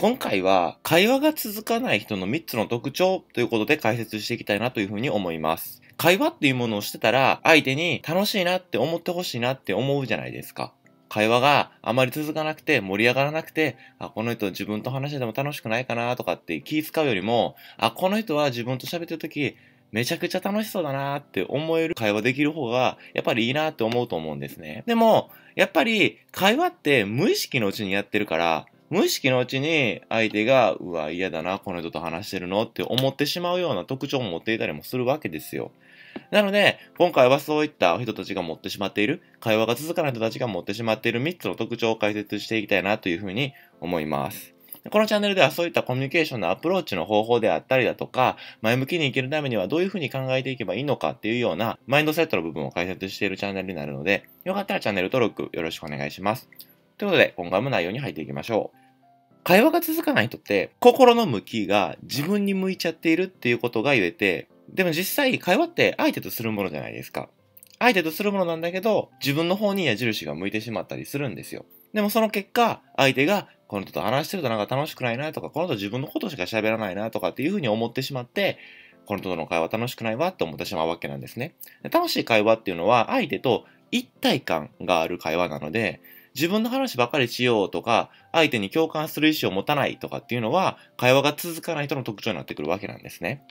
今回は会話が続かない人の3つの特徴ということで解説していきたいなというふうに思います。会話っていうものをしてたら相手に楽しいなって思ってほしいなって思うじゃないですか。会話があまり続かなくて盛り上がらなくて、あ、この人自分と話してても楽しくないかなとかって気使うよりも、あ、この人は自分と喋ってる時めちゃくちゃ楽しそうだなって思える会話できる方が、やっぱりいいなって思うと思うんですね。でも、やっぱり会話って無意識のうちにやってるから、無意識のうちに相手が、うわ、嫌だな、この人と話してるのって思ってしまうような特徴を持っていたりもするわけですよ。なので、今回はそういった人たちが持ってしまっている、会話が続かない人たちが持ってしまっている3つの特徴を解説していきたいなというふうに思います。このチャンネルではそういったコミュニケーションのアプローチの方法であったりだとか、前向きに生きるためにはどういうふうに考えていけばいいのかっていうようなマインドセットの部分を解説しているチャンネルになるので、よかったらチャンネル登録よろしくお願いします。ということで、今回も内容に入っていきましょう。会話が続かない人って、心の向きが自分に向いちゃっているっていうことが言えて、でも実際会話って相手とするものじゃないですか。相手とするものなんだけど、自分の方に矢印が向いてしまったりするんですよ。でもその結果、相手が、この人と話してるとなんか楽しくないなとか、この人自分のことしか喋らないなとかっていうふうに思ってしまって、この人との会話楽しくないわって思ってしまうわけなんですね。楽しい会話っていうのは、相手と一体感がある会話なので、自分の話ばかりしようとか、相手に共感する意思を持たないとかっていうのは、会話が続かない人の特徴になってくるわけなんですね。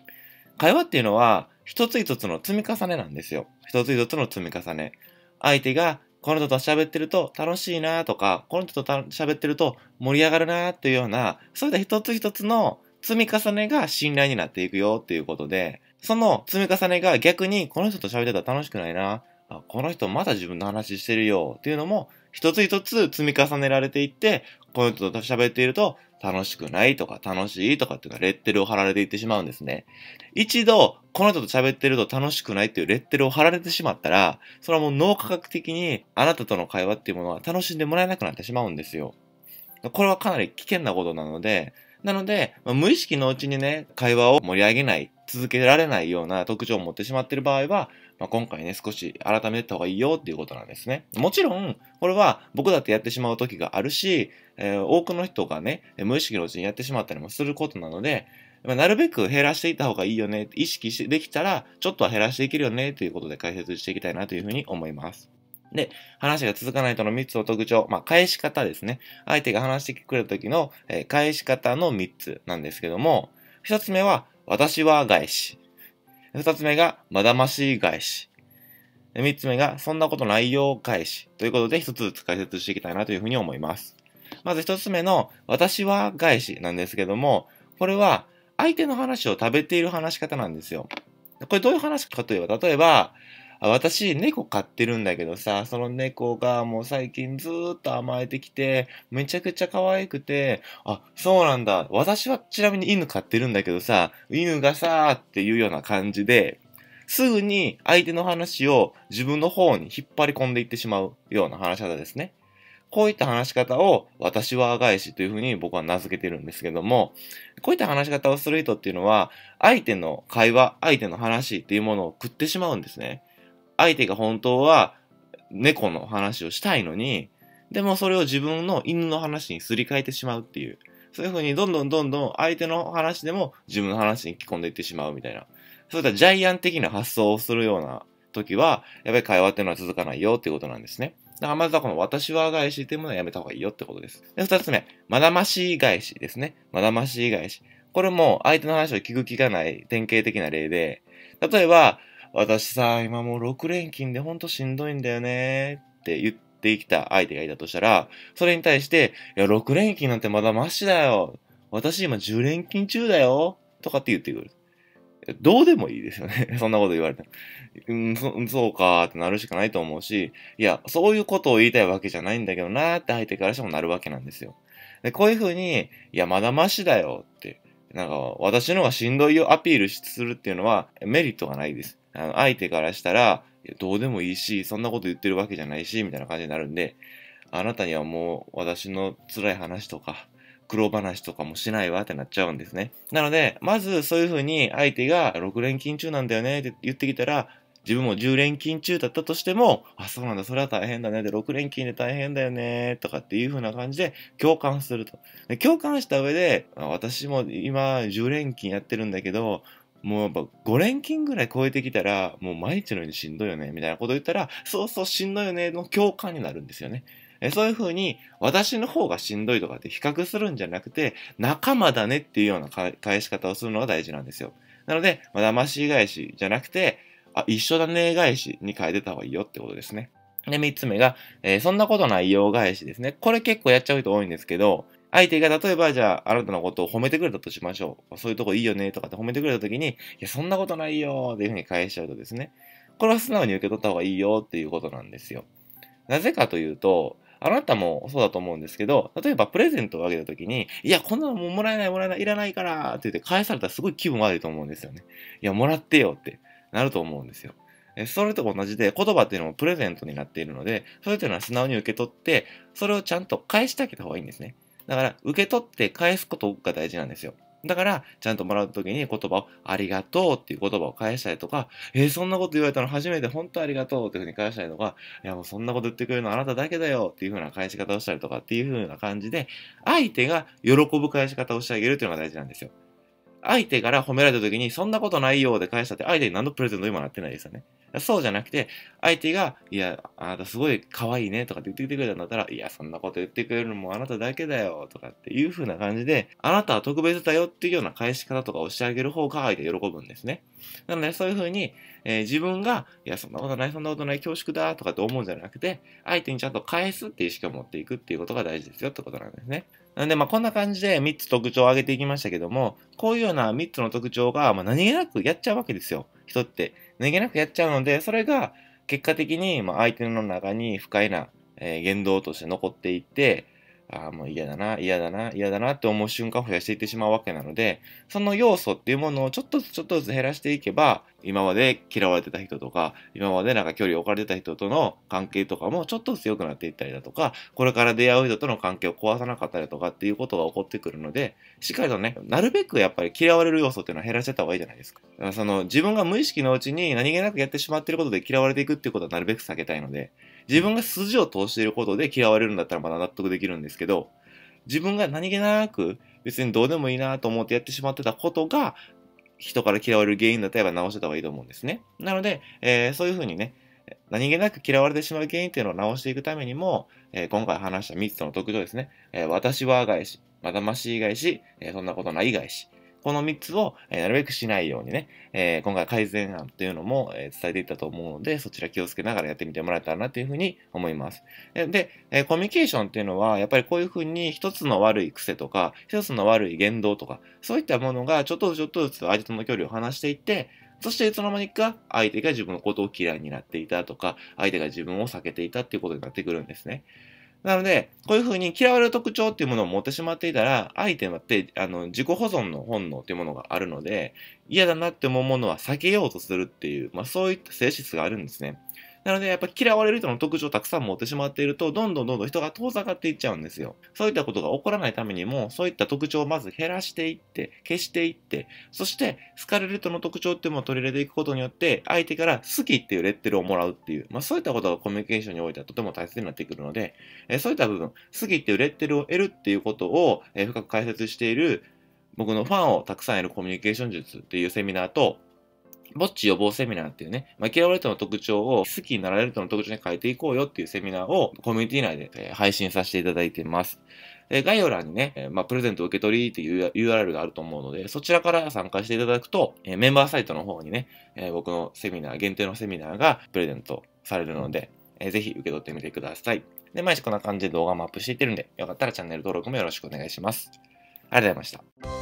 会話っていうのは、一つ一つの積み重ねなんですよ。一つ一つの積み重ね。相手が、この人と喋ってると楽しいなとか、この人と喋ってると盛り上がるなっていうような、そういった一つ一つの積み重ねが信頼になっていくよっていうことで、その積み重ねが逆にこの人と喋ってたら楽しくないな、この人まだ自分の話してるよっていうのも一つ一つ積み重ねられていって、この人と喋っていると、楽しくないとか楽しいとかっていうかレッテルを貼られていってしまうんですね。一度、この人と喋ってると楽しくないっていうレッテルを貼られてしまったら、それはもう脳科学的にあなたとの会話っていうものは楽しんでもらえなくなってしまうんですよ。これはかなり危険なことなので、なので、まあ、無意識のうちにね、会話を盛り上げない、続けられないような特徴を持ってしまっている場合は、まあ、今回ね、少し改めた方がいいよっていうことなんですね。もちろん、これは僕だってやってしまう時があるし、えー、多くの人がね、無意識のうちにやってしまったりもすることなので、まあ、なるべく減らしていった方がいいよね、意識しできたら、ちょっとは減らしていけるよね、ということで解説していきたいなというふうに思います。で、話が続かないとの3つの特徴、まあ、返し方ですね。相手が話してくれた時の、えー、返し方の3つなんですけども、1つ目は、私は返し。二つ目が、まだましい返し。三つ目が、そんなことないよ返し。ということで、一つずつ解説していきたいなというふうに思います。まず一つ目の、私は返しなんですけども、これは、相手の話を食べている話し方なんですよ。これどういう話かといえば、例えば、私、猫飼ってるんだけどさ、その猫がもう最近ずーっと甘えてきて、めちゃくちゃ可愛くて、あ、そうなんだ。私はちなみに犬飼ってるんだけどさ、犬がさっていうような感じで、すぐに相手の話を自分の方に引っ張り込んでいってしまうような話し方ですね。こういった話し方を私は返しというふうに僕は名付けてるんですけども、こういった話し方をする人っていうのは、相手の会話、相手の話っていうものを食ってしまうんですね。相手が本当は猫の話をしたいのに、でもそれを自分の犬の話にすり替えてしまうっていう。そういう風にどんどんどんどん相手の話でも自分の話にき込んでいってしまうみたいな。そういったジャイアン的な発想をするような時は、やっぱり会話っていうのは続かないよっていうことなんですね。だからまずはこの私は返しっていうものはやめた方がいいよってことです。で、二つ目、まだましい返しですね。まだましい返し。これも相手の話を聞く気がない典型的な例で、例えば、私さ、今もう6連勤でほんとしんどいんだよねって言ってきた相手がいたとしたら、それに対して、いや、6連勤なんてまだマシだよ。私今10連勤中だよ。とかって言ってくる。どうでもいいですよね。そんなこと言われて。うん、そそうかーってなるしかないと思うし、いや、そういうことを言いたいわけじゃないんだけどなーって相手からしてもなるわけなんですよ。で、こういうふうに、いや、まだマシだよって、なんか、私の方がしんどいよアピールするっていうのはメリットがないです。あの相手からしたら、どうでもいいし、そんなこと言ってるわけじゃないし、みたいな感じになるんで、あなたにはもう私の辛い話とか、苦労話とかもしないわってなっちゃうんですね。なので、まずそういうふうに相手が6連勤中なんだよねって言ってきたら、自分も10連勤中だったとしても、あ、そうなんだ、それは大変だね。で、6連勤で大変だよね。とかっていう風な感じで共感すると。共感した上で、私も今10連勤やってるんだけど、もうやっぱ5連勤ぐらい超えてきたら、もう毎日のようにしんどいよね、みたいなこと言ったら、そうそうしんどいよねの共感になるんですよね。そういうふうに、私の方がしんどいとかって比較するんじゃなくて、仲間だねっていうような返し方をするのが大事なんですよ。なので、まあ、騙し返しじゃなくて、あ、一緒だね返しに変えてた方がいいよってことですね。で、3つ目が、えー、そんなことないよ返しですね。これ結構やっちゃう人多いんですけど、相手が例えば、じゃあ、あなたのことを褒めてくれたとしましょう。そういうとこいいよね、とかって褒めてくれたときに、いや、そんなことないよ、っていうふうに返しちゃうとですね、これは素直に受け取った方がいいよ、っていうことなんですよ。なぜかというと、あなたもそうだと思うんですけど、例えばプレゼントをあげたときに、いや、こんなのももらえない、もらえない、いらないから、って言って返されたらすごい気分悪いと思うんですよね。いや、もらってよってなると思うんですよ。それと同じで、言葉っていうのもプレゼントになっているので、それというのは素直に受け取って、それをちゃんと返してあげた方がいいんですね。だから、受け取って返すことが大事なんですよ。だから、ちゃんともらうときに言葉をありがとうっていう言葉を返したりとか、えー、そんなこと言われたの初めて本当ありがとうっていうふうに返したりとか、いやもうそんなこと言ってくれるのはあなただけだよっていうふうな返し方をしたりとかっていうふうな感じで、相手が喜ぶ返し方をしてあげるっていうのが大事なんですよ。相手から褒められたときに、そんなことないようで返したって、相手に何のプレゼントにもなってないですよね。そうじゃなくて、相手が、いや、あなたすごい可愛いねとかって言ってきてくれたんだったら、いや、そんなこと言ってくれるのもあなただけだよとかっていう風な感じで、あなたは特別だよっていうような返し方とかをしてあげる方が相手喜ぶんですね。なので、そういう風に、えー、自分が、いや、そんなことない、そんなことない、恐縮だとかって思うんじゃなくて、相手にちゃんと返すっていう意識を持っていくっていうことが大事ですよってことなんですね。なんで、まあ、こんな感じで3つ特徴を挙げていきましたけども、こういうような3つの特徴が、まあ、何気なくやっちゃうわけですよ。人って。何気なくやっちゃうので、それが結果的に、ま相手の中に不快な、え言動として残っていって、ああ、もう嫌だな、嫌だな、嫌だなって思う瞬間を増やしていってしまうわけなので、その要素っていうものをちょっとずつちょっとずつ減らしていけば、今まで嫌われてた人とか、今までなんか距離を置かれてた人との関係とかもちょっとずつ良くなっていったりだとか、これから出会う人との関係を壊さなかったりとかっていうことが起こってくるので、しっかりとね、なるべくやっぱり嫌われる要素っていうのは減らせた方がいいじゃないですか。だからその自分が無意識のうちに何気なくやってしまってることで嫌われていくっていうことはなるべく避けたいので、自分が筋を通していることで嫌われるんだったらまだ納得できるんですけど、自分が何気なく別にどうでもいいなと思ってやってしまってたことが、人から嫌われる原因だったら直してた方がいいと思うんですね。なので、えー、そういうふうにね、何気なく嫌われてしまう原因っていうのを直していくためにも、えー、今回話した3つの特徴ですね。えー、私は返し、まだましい返し、えそんなことない返し、この3つを、えー、なるべくしないようにね、えー、今回改善案というのも、えー、伝えていったと思うので、そちら気をつけながらやってみてもらえたらなというふうに思います。で、えコミュニケーションっていうのは、やっぱりこういうふうに一つの悪い癖とか、一つの悪い言動とか、そういったものがちょっとずつちょっとずつ相手との距離を離していって、そしていつの間にか相手が自分のことを嫌いになっていたとか、相手が自分を避けていたっていうことになってくるんですね。なので、こういうふうに嫌われる特徴っていうものを持ってしまっていたら、相手って、あの、自己保存の本能っていうものがあるので、嫌だなって思うものは避けようとするっていう、まあそういった性質があるんですね。なので、やっぱ嫌われる人の特徴をたくさん持ってしまっていると、どんどんどんどん人が遠ざかっていっちゃうんですよ。そういったことが起こらないためにも、そういった特徴をまず減らしていって、消していって、そして好かれる人の特徴っていうのを取り入れていくことによって、相手から好きっていうレッテルをもらうっていう、まあそういったことがコミュニケーションにおいてはとても大切になってくるので、えそういった部分、好きっていうレッテルを得るっていうことを、え深く解説している僕のファンをたくさんいるコミュニケーション術っていうセミナーと、っち予防セミナーっていうね、まあ、嫌われる人の特徴を好きになられる人の特徴に変えていこうよっていうセミナーをコミュニティ内で配信させていただいてます。概要欄にね、まあ、プレゼント受け取りっていう URL があると思うので、そちらから参加していただくと、えメンバーサイトの方にね、え僕のセミナー、限定のセミナーがプレゼントされるので、えぜひ受け取ってみてください。で、毎日こんな感じで動画もアップしていってるんで、よかったらチャンネル登録もよろしくお願いします。ありがとうございました。